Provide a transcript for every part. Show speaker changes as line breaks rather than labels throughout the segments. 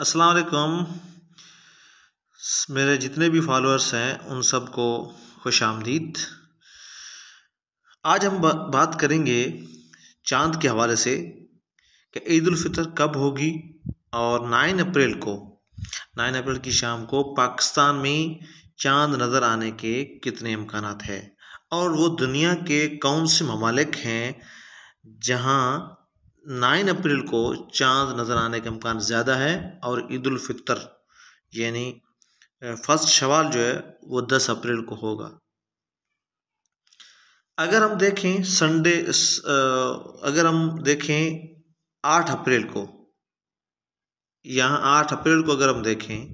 अस्सलाम वालेकुम मेरे जितने भी फॉलोअर्स हैं उन सबको खुश आमदीद आज हम बात करेंगे चांद के हवाले से कि ईद फितर कब होगी और नाइन अप्रैल को नाइन अप्रैल की शाम को पाकिस्तान में चांद नज़र आने के कितने इम्कान हैं और वो दुनिया के कौन से ममालिक हैं जहाँ नाइन अप्रैल को चांद नज़र आने के अम्कान ज़्यादा है और ईद फितर यानी फर्स्ट शवाल जो है वो दस अप्रैल को होगा अगर हम देखें संडे अगर हम देखें आठ अप्रैल को यहाँ आठ अप्रैल को अगर हम देखें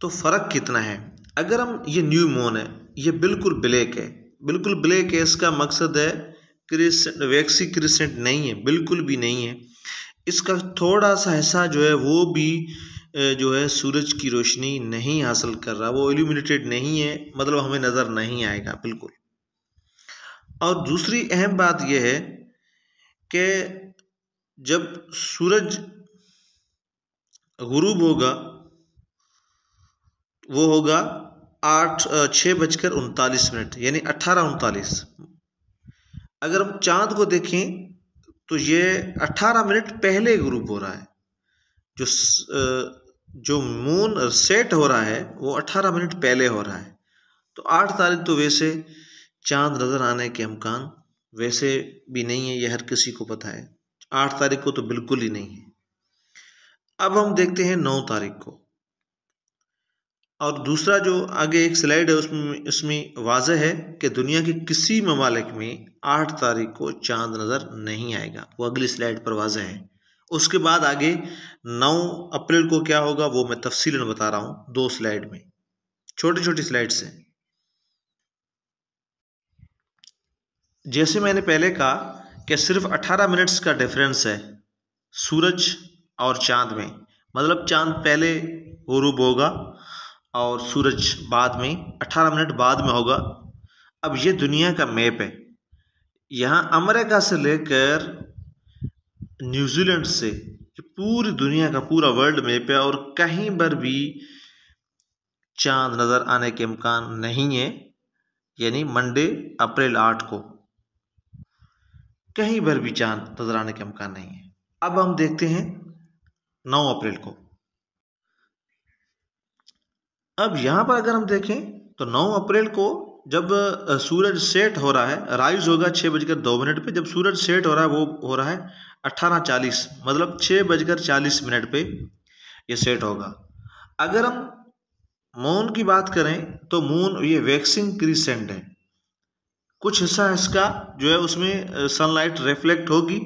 तो फ़र्क कितना है अगर हम ये न्यू मून है ये बिल्कुल ब्लैक है बिल्कुल ब्लैक है इसका मकसद है क्रिसेंट वैक्सी क्रिसेंट नहीं है बिल्कुल भी नहीं है इसका थोड़ा सा हिस्सा जो है वो भी जो है सूरज की रोशनी नहीं हासिल कर रहा वो एल्यूमिनेटेड नहीं है मतलब हमें नज़र नहीं आएगा बिल्कुल और दूसरी अहम बात यह है कि जब सूरज गुरूब होगा वो होगा आठ छः बजकर उनतालीस मिनट यानी अट्ठारह उनतालीस अगर हम चांद को देखें तो ये 18 मिनट पहले ग्रुप हो रहा है जो जो मून सेट हो रहा है वो 18 मिनट पहले हो रहा है तो आठ तारीख तो वैसे चांद नज़र आने के अमकान वैसे भी नहीं है यह हर किसी को पता है आठ तारीख को तो बिल्कुल ही नहीं है अब हम देखते हैं नौ तारीख को और दूसरा जो आगे एक स्लाइड है उसमें उसमें वाज है कि दुनिया के किसी ममालिक में आठ तारीख को चांद नज़र नहीं आएगा वो अगली स्लाइड पर वाज है उसके बाद आगे नौ अप्रैल को क्या होगा वो मैं तफसी बता रहा हूँ दो स्लाइड में छोटी छोटी स्लाइड से जैसे मैंने पहले कहा कि सिर्फ 18 मिनट्स का डिफरेंस है सूरज और चांद में मतलब चांद पहले गुरूब होगा और सूरज बाद में 18 मिनट बाद में होगा अब ये दुनिया का मैप है यहाँ अमेरिका से लेकर न्यूजीलैंड से पूरी दुनिया का पूरा वर्ल्ड मैप है और कहीं पर भी चांद नज़र आने के इम्कान नहीं है यानी मंडे अप्रैल आठ को कहीं पर भी चांद नज़र आने के इम्कान नहीं है अब हम देखते हैं नौ अप्रैल को अब यहाँ पर अगर हम देखें तो 9 अप्रैल को जब सूरज सेट हो रहा है राइज होगा छः बजकर दो मिनट पे जब सूरज सेट हो रहा है वो हो रहा है अट्ठारह चालीस मतलब छः बजकर चालीस मिनट पे ये सेट होगा अगर हम मून की बात करें तो मून ये वैक्सिंग क्रीसेंट है कुछ हिस्सा इसका जो है उसमें सनलाइट रिफ्लेक्ट होगी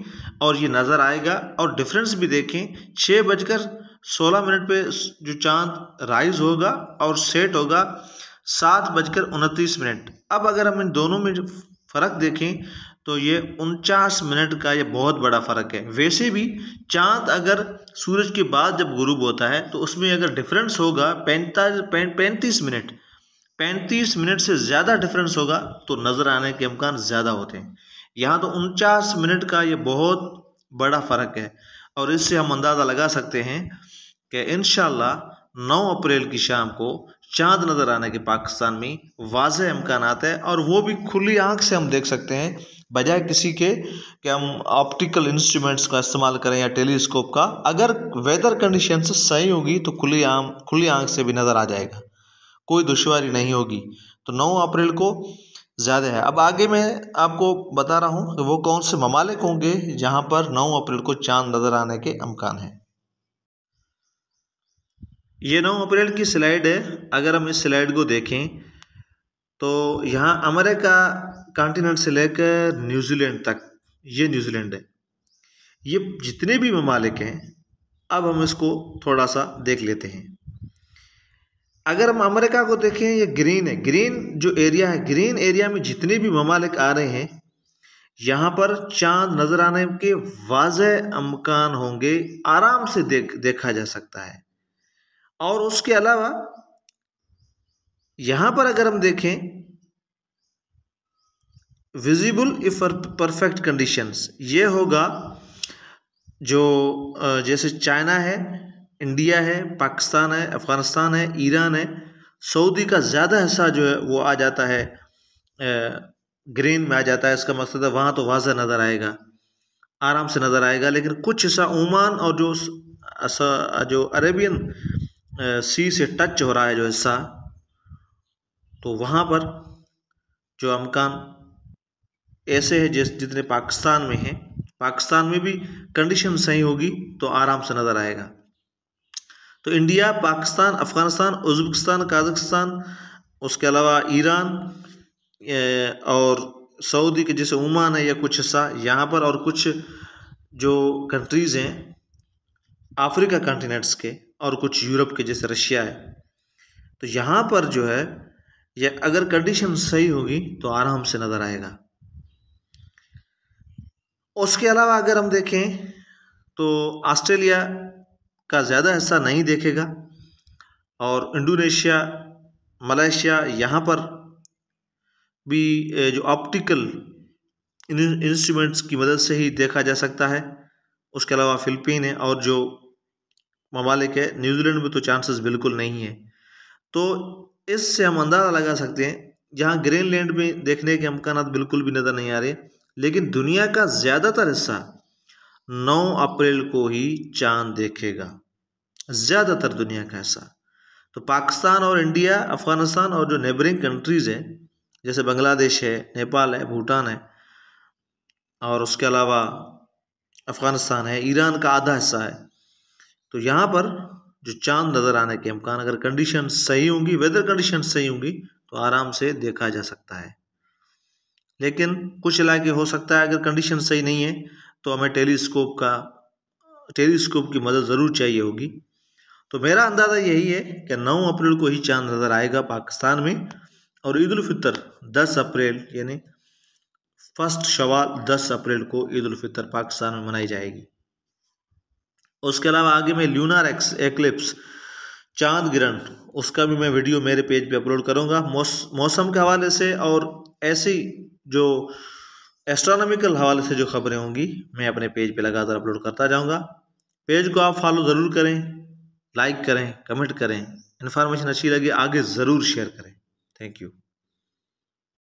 और ये नज़र आएगा और डिफरेंस भी देखें छः बजकर सोलह मिनट पे जो चांद राइज होगा और सेट होगा सात बजकर उनतीस मिनट अब अगर हम इन दोनों में फ़र्क देखें तो ये उनचास मिनट का ये बहुत बड़ा फ़र्क है वैसे भी चांद अगर सूरज के बाद जब गुरूब होता है तो उसमें अगर डिफरेंस होगा पैंतालीस पैंतीस मिनट पैंतीस मिनट से ज़्यादा डिफरेंस होगा तो नज़र आने के अमकान ज़्यादा होते हैं यहाँ तो उनचास मिनट का ये बहुत बड़ा फ़र्क है और इससे हम अंदाज़ा लगा सकते हैं कि इन नौ अप्रैल की शाम को चांद नज़र आने के पाकिस्तान में वाज इम्कान है और वो भी खुली आँख से हम देख सकते हैं बजाय किसी के कि हम ऑप्टिकल इंस्ट्रूमेंट्स का इस्तेमाल करें या टेलीस्कोप का अगर वेदर कंडीशन सही होगी तो खुली आम खुली आँख से भी नज़र आ जाएगा कोई दुशारी नहीं होगी तो नौ अप्रैल को ज़्यादा है अब आगे मैं आपको बता रहा हूँ कि वो कौन से ममालिक होंगे जहाँ पर नौ अप्रैल को चाँद नज़र आने के अमकान हैं ये नौ अप्रैल की स्लाइड है अगर हम इस स्लाइड को देखें तो यहाँ अमेरिका कॉन्टिनेंट से लेकर न्यूजीलैंड तक ये न्यूजीलैंड है ये जितने भी ममालिक हैं अब हम इसको थोड़ा सा देख लेते हैं अगर हम अमेरिका को देखें ये ग्रीन है ग्रीन जो एरिया है ग्रीन एरिया में जितने भी ममालिक आ रहे हैं यहाँ पर चांद नज़र आने के वाज अमकान होंगे आराम से देख देखा जा सकता है और उसके अलावा यहाँ पर अगर हम देखें विजिबल इफ परफेक्ट कंडीशंस ये होगा जो जैसे चाइना है इंडिया है पाकिस्तान है अफ़गानिस्तान है ईरान है सऊदी का ज़्यादा हिस्सा जो है वो आ जाता है ग्रीन में आ जाता है इसका मकसद है वहाँ तो वाजह नज़र आएगा आराम से नज़र आएगा लेकिन कुछ हिस्सा ओमान और जो जो अरेबियन सी से टच हो रहा है जो हिस्सा तो वहाँ पर जो अमकान ऐसे है जिस जितने पाकिस्तान में हैं पाकिस्तान में भी कंडीशन सही होगी तो आराम से नज़र आएगा तो India Pakistan Afghanistan Uzbekistan Kazakhstan उसके अलावा ईरान और सऊदी के जैसे ओमान है या कुछ हिस्सा यहाँ पर और कुछ जो कंट्रीज़ हैं अफ्रीका कंटिनेंट्स के और कुछ यूरोप के जैसे रशिया है तो यहाँ पर जो है यह अगर कंडीशन सही होगी तो आराम से नज़र आएगा उसके अलावा अगर हम देखें तो ऑस्ट्रेलिया का ज़्यादा हिस्सा नहीं देखेगा और इंडोनेशिया मलेशिया यहाँ पर भी जो ऑप्टिकल इंस्ट्रूमेंट्स की मदद से ही देखा जा सकता है उसके अलावा फिलिपीन है और जो ममालिक है न्यूजीलैंड में तो चांसेस बिल्कुल नहीं है तो इससे हम अंदाज़ा लगा सकते हैं जहाँ ग्रीनलैंड में देखने के अमकान बिल्कुल भी नज़र नहीं आ रहे लेकिन दुनिया का ज़्यादातर हिस्सा 9 अप्रैल को ही चांद देखेगा ज़्यादातर दुनिया का हिस्सा तो पाकिस्तान और इंडिया अफ़गानिस्तान और जो नेबरिंग कंट्रीज़ हैं जैसे बांग्लादेश है नेपाल है भूटान है और उसके अलावा अफ़गानिस्तान है ईरान का आधा हिस्सा है तो यहाँ पर जो चांद नज़र आने के इम्कान अगर कंडीशन सही होंगी वेदर कंडीशन सही होंगी तो आराम से देखा जा सकता है लेकिन कुछ इलाके हो सकता है अगर कंडीशन सही नहीं है तो हमें टेलीस्कोप का टेलीस्कोप की मदद ज़रूर चाहिए होगी तो मेरा अंदाज़ा यही है कि 9 अप्रैल को ही चांद नज़र आएगा पाकिस्तान में और ईद फितर 10 अप्रैल यानी फर्स्ट शवाल 10 अप्रैल को ईद पाकिस्तान में मनाई जाएगी उसके अलावा आगे मैं ल्यूनार एक्स एक्लिप्स चांद ग्रहण उसका भी मैं वीडियो मेरे पेज पे अपलोड करूँगा मौस, मौसम के हवाले से और ऐसी जो एस्ट्रोनॉमिकल हवाले से जो खबरें होंगी मैं अपने पेज पे लगातार अपलोड करता जाऊँगा पेज को आप फॉलो ज़रूर करें लाइक करें कमेंट करें इन्फॉर्मेशन अच्छी लगे आगे ज़रूर शेयर करें थैंक यू